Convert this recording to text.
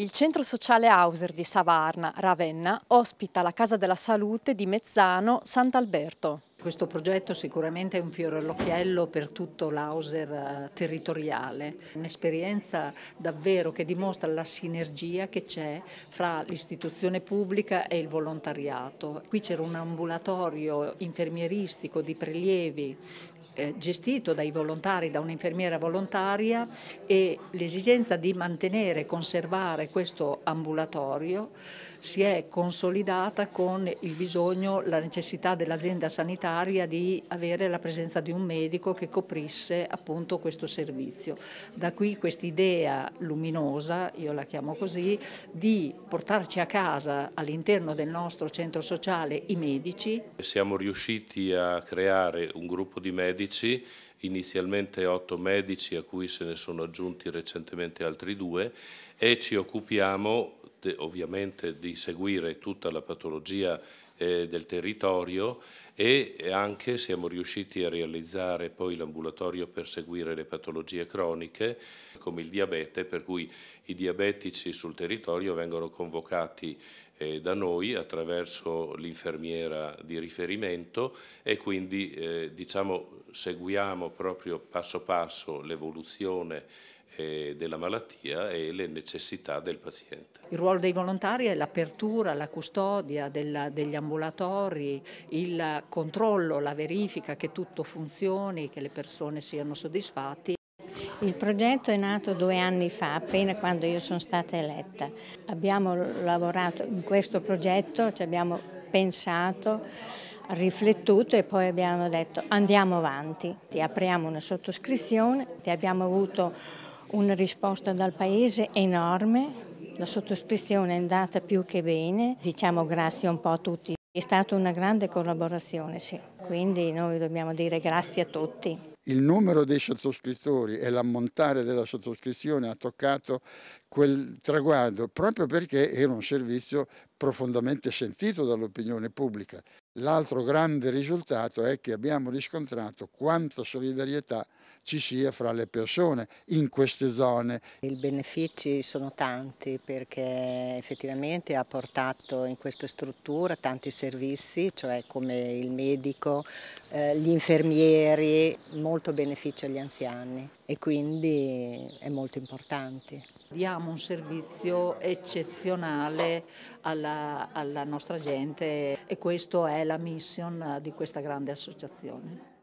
Il centro sociale Hauser di Savarna, Ravenna, ospita la Casa della Salute di Mezzano, Sant'Alberto. Questo progetto sicuramente è un fiore all'occhiello per tutto l'Auser eh, territoriale, un'esperienza davvero che dimostra la sinergia che c'è fra l'istituzione pubblica e il volontariato. Qui c'era un ambulatorio infermieristico di prelievi eh, gestito dai volontari, da un'infermiera volontaria e l'esigenza di mantenere e conservare questo ambulatorio si è consolidata con il bisogno, la necessità dell'azienda sanitaria necessaria di avere la presenza di un medico che coprisse appunto questo servizio. Da qui quest'idea luminosa, io la chiamo così, di portarci a casa all'interno del nostro centro sociale i medici. Siamo riusciti a creare un gruppo di medici inizialmente otto medici a cui se ne sono aggiunti recentemente altri due e ci occupiamo ovviamente di seguire tutta la patologia eh, del territorio e anche siamo riusciti a realizzare poi l'ambulatorio per seguire le patologie croniche come il diabete, per cui i diabetici sul territorio vengono convocati eh, da noi attraverso l'infermiera di riferimento e quindi eh, diciamo, seguiamo proprio passo passo l'evoluzione eh, della malattia e le necessità del paziente. Il ruolo dei volontari è l'apertura, la custodia della, degli ambulatori ambulatori, il controllo, la verifica che tutto funzioni, che le persone siano soddisfatti. Il progetto è nato due anni fa, appena quando io sono stata eletta. Abbiamo lavorato in questo progetto, ci abbiamo pensato, riflettuto e poi abbiamo detto andiamo avanti, ti apriamo una sottoscrizione, ti abbiamo avuto una risposta dal Paese enorme, la sottoscrizione è andata più che bene, diciamo grazie un po' a tutti. È stata una grande collaborazione, sì quindi noi dobbiamo dire grazie a tutti. Il numero dei sottoscrittori e l'ammontare della sottoscrizione ha toccato quel traguardo proprio perché era un servizio profondamente sentito dall'opinione pubblica. L'altro grande risultato è che abbiamo riscontrato quanta solidarietà ci sia fra le persone in queste zone. I benefici sono tanti perché effettivamente ha portato in questa struttura tanti servizi, cioè come il medico, eh, gli infermieri, molto beneficio agli anziani e quindi è molto importante. Diamo un servizio eccezionale alla, alla nostra gente e questa è la mission di questa grande associazione.